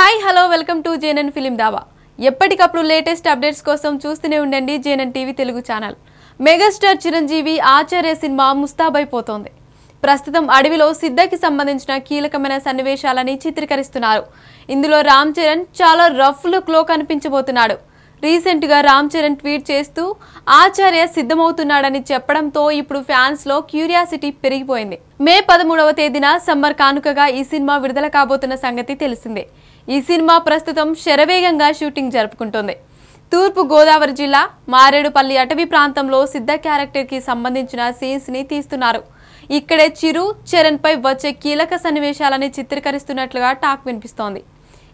hi hello welcome to GNN film దావా ఎప్పటికప్పుడు latest updates కోసం చూస్తూనే ఉండండి GNN TV Telugu channel megastar Chiranjeevi Acharya cinema ముస్తాబైపోతోంది ప్రస్తుతం అడవిలో సిద్ధకి సంబంధించిన కీలకమైన సన్నివేశాలని చిత్రీకరిస్తున్నారు ఇందులో రామ్ చరణ్ చాలా రఫ్ లుక్లో కనిపించబోతున్నాడు రీసెంట్గా రామ్ చరణ్ ట్వీట్ చేస్తూ ఆచార్య సిద్ధమవుతున్నాడని చెప్పడంతో ఇప్పుడు ఫ్యాన్స్లో క్యూరియాసిటీ పెరిగిపోయింది మే పదమూడవ తేదీన సమ్మర్ కానుకగా ఈ సినిమా విడుదల కాబోతున్న సంగతి తెలిసిందే ఈ సినిమా ప్రస్తుతం శరవేగంగా షూటింగ్ జరుపుకుంటోంది తూర్పు గోదావరి జిల్లా మారేడుపల్లి అటవీ ప్రాంతంలో సిద్ధ క్యారెక్టర్కి సంబంధించిన సీన్స్ని తీస్తున్నారు ఇక్కడే చిరు చరణ్పై వచ్చే కీలక సన్నివేశాలని చిత్రీకరిస్తున్నట్లుగా టాక్ వినిపిస్తోంది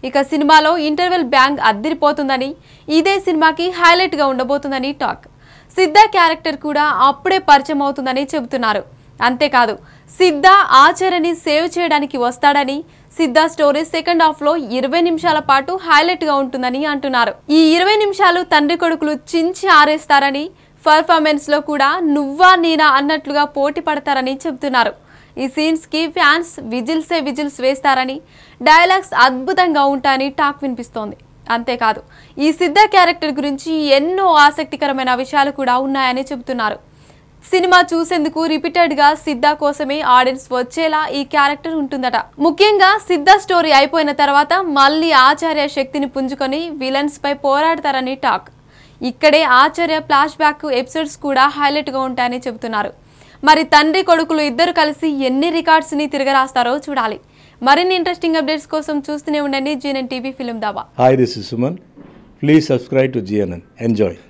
ఇక సినిమాలో ఇంటర్వెల్ బ్యాంగ్ అద్దిరిపోతుందని ఇదే సినిమాకి హైలైట్గా ఉండబోతుందని టాక్ సిద్ధ క్యారెక్టర్ కూడా అప్పుడే పరిచయం అవుతుందని చెబుతున్నారు అంతేకాదు సిద్ధ ఆచరణి సేవ్ చేయడానికి వస్తాడని సిద్ధ స్టోరీ సెకండ్ హాఫ్ లో ఇరవై నిమిషాల పాటు హైలైట్ గా ఉంటుందని అంటున్నారు ఈ ఇరవై నిమిషాలు తండ్రి కొడుకులు చించి ఆరేస్తారని పర్ఫార్మెన్స్ లో కూడా నువ్వా నేనా అన్నట్లుగా పోటీ పడతారని చెబుతున్నారు ఈ సీన్స్కి ఫ్యాన్స్ విజిల్సే విజిల్స్ వేస్తారని డైలాగ్స్ అద్భుతంగా ఉంటాయని టాక్ వినిపిస్తోంది అంతేకాదు ఈ సిద్ధ క్యారెక్టర్ గురించి ఎన్నో ఆసక్తికరమైన విషయాలు కూడా ఉన్నాయని చెబుతున్నారు సినిమా చూసేందుకు రిపీటెడ్గా సిద్ధ కోసమే ఆడియన్స్ వచ్చేలా ఈ క్యారెక్టర్ ఉంటుందట ముఖ్యంగా సిద్ధ స్టోరీ అయిపోయిన తర్వాత మళ్ళీ ఆచార్య శక్తిని పుంజుకొని విలన్స్పై పోరాడతారని టాక్ ఇక్కడే ఆచార్య ఫ్లాష్ బ్యాక్ ఎపిసోడ్స్ కూడా హైలైట్గా ఉంటాయని చెబుతున్నారు మరి తండ్రి కొడుకులు ఇద్దరు కలిసి ఎన్ని రికార్డ్స్ని తిరగరాస్తారో చూడాలి మరిన్ని ఇంట్రెస్టింగ్ అప్డేట్స్ కోసం చూస్తూనే ఉండండి జీఎన్ టీవీ ఫిలిం దావా hi this is Suman please subscribe to GNN enjoy